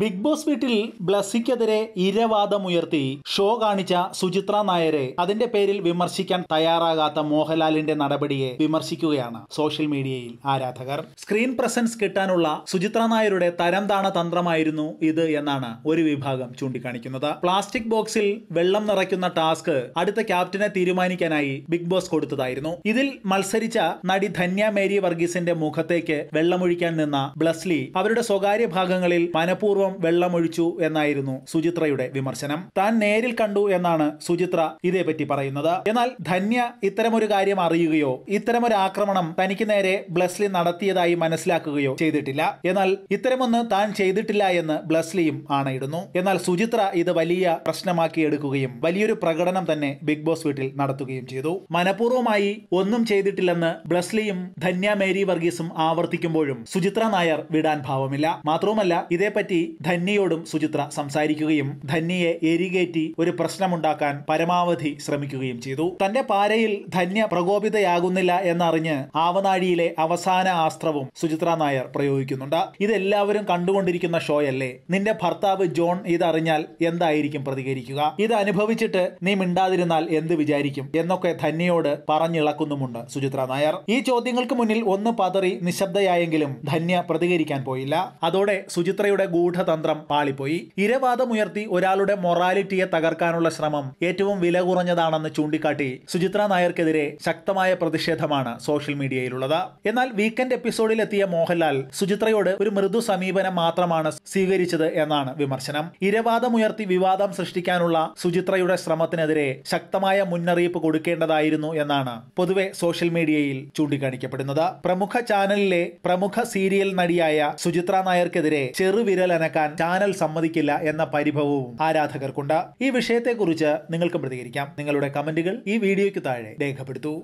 big boss വീട്ടിൽ ബ്ലസിക്കെതിരെ ഇരവാദമുയർത്തി show കാണിച്ച സുചിത്ര നായരെ അതിന്റെ പേരിൽ വിമർശിക്കാൻ തയ്യാറാകാത്ത മോഹൻലാലിന്റെ നടപടിയെ വിമർശിക്കുകയാണ് സോഷ്യൽ മീഡിയയിൽ ആരാധകർ സ്ക്രീൻ പ്രസൻസ് കിട്ടാനുള്ള സുചിത്ര നായരുടെ തരം താണ തന്ത്രമായിരുന്നു ഇത് എന്നാണ് ഒരു വിഭാഗം ചൂണ്ടിക്കാണിക്കുന്നത് പ്ലാസ്റ്റിക് ബോക്സിൽ വെള്ളം നിറയ്ക്കുന്ന ടാസ്ക് അടുത്ത ക്യാപ്റ്റനെ തീരുമാനിക്കാനായി ബിഗ് ബോസ് കൊടുത്തതായിരുന്നു ഇതിൽ മത്സരിച്ച നടി ധന്യ മേരി വർഗീസിന്റെ മുഖത്തേക്ക് വെള്ളമൊഴിക്കാൻ നിന്ന ബ്ലസ്ലി അവരുടെ സ്വകാര്യ ഭാഗങ്ങളിൽ മനഃപൂർവ്വം മനഃപൂർവ്വം വെള്ളമൊഴിച്ചു എന്നായിരുന്നു സുചിത്രയുടെ വിമർശനം താൻ നേരിൽ കണ്ടു എന്നാണ് സുചിത്ര ഇതേപറ്റി പറയുന്നത് എന്നാൽ ധന്യ ഇത്തരമൊരു കാര്യം അറിയുകയോ ഇത്തരമൊരു ആക്രമണം തനിക്ക് നേരെ ബ്ലസ്ലി നടത്തിയതായി മനസ്സിലാക്കുകയോ ചെയ്തിട്ടില്ല എന്നാൽ ഇത്തരമൊന്ന് താൻ ചെയ്തിട്ടില്ല എന്ന് ബ്ലസ്ലിയും ആണയിടുന്നു എന്നാൽ സുചിത്ര ഇത് വലിയ പ്രശ്നമാക്കി എടുക്കുകയും വലിയൊരു പ്രകടനം തന്നെ ബിഗ് ബോസ് വീട്ടിൽ നടത്തുകയും ചെയ്തു മനഃപൂർവ്വമായി ഒന്നും ചെയ്തിട്ടില്ലെന്ന് ബ്ലസ്ലിയും ധന്യ മേരി വർഗീസും ആവർത്തിക്കുമ്പോഴും സുചിത്ര നായർ വിടാൻ ഭാവമില്ല മാത്രവുമല്ല ഇതേപ്പറ്റി ധന്യയോടും സുചിത്ര സംസാരിക്കുകയും ധന്യയെ എരികേറ്റി ഒരു പ്രശ്നമുണ്ടാക്കാൻ പരമാവധി ശ്രമിക്കുകയും ചെയ്തു തന്റെ പാരയിൽ ധന്യ പ്രകോപിതയാകുന്നില്ല എന്നറിഞ്ഞ് ആവനാഴിയിലെ അവസാന ആസ്ത്രവും സുചിത്ര നായർ പ്രയോഗിക്കുന്നുണ്ട് ഇതെല്ലാവരും കണ്ടുകൊണ്ടിരിക്കുന്ന ഷോയല്ലേ നിന്റെ ഭർത്താവ് ജോൺ ഇതറിഞ്ഞാൽ എന്തായിരിക്കും പ്രതികരിക്കുക ഇത് അനുഭവിച്ചിട്ട് നീ മിണ്ടാതിരുന്നാൽ എന്ത് വിചാരിക്കും എന്നൊക്കെ ധന്യയോട് പറഞ്ഞിളക്കുന്നുമുണ്ട് സുചിത്ര നായർ ഈ ചോദ്യങ്ങൾക്ക് മുന്നിൽ ഒന്ന് പതറി നിശബ്ദയായെങ്കിലും ധന്യ പ്രതികരിക്കാൻ പോയില്ല അതോടെ സുചിത്രയുടെ ഗൂഢ ഗൂഢതന്ത്രം പാളിപ്പോയി ഇരവാദമുയർത്തി ഒരാളുടെ മൊറാലിറ്റിയെ തകർക്കാനുള്ള ശ്രമം ഏറ്റവും വില കുറഞ്ഞതാണെന്ന് ചൂണ്ടിക്കാട്ടി സുചിത്ര നായർക്കെതിരെ ശക്തമായ പ്രതിഷേധമാണ് സോഷ്യൽ മീഡിയയിലുള്ളത് എന്നാൽ വീക്കെൻഡ് എപ്പിസോഡിൽ എത്തിയ മോഹൻലാൽ സുചിത്രയോട് ഒരു മൃദു സമീപനം മാത്രമാണ് സ്വീകരിച്ചത് എന്നാണ് വിമർശനം ഇരവാദമുയർത്തി വിവാദം സൃഷ്ടിക്കാനുള്ള സുചിത്രയുടെ ശ്രമത്തിനെതിരെ ശക്തമായ മുന്നറിയിപ്പ് കൊടുക്കേണ്ടതായിരുന്നു എന്നാണ് പൊതുവെ സോഷ്യൽ മീഡിയയിൽ ചൂണ്ടിക്കാണിക്കപ്പെടുന്നത് പ്രമുഖ ചാനലിലെ പ്രമുഖ സീരിയൽ നടിയായ സുചിത്ര നായർക്കെതിരെ ചെറുവിരൽ കടക്കാൻ ചാനൽ സമ്മതിക്കില്ല എന്ന പരിഭവവും ആരാധകർക്കുണ്ട് ഈ വിഷയത്തെക്കുറിച്ച് നിങ്ങൾക്ക് പ്രതികരിക്കാം നിങ്ങളുടെ കമന്റുകൾ ഈ വീഡിയോയ്ക്ക് താഴെ രേഖപ്പെടുത്തു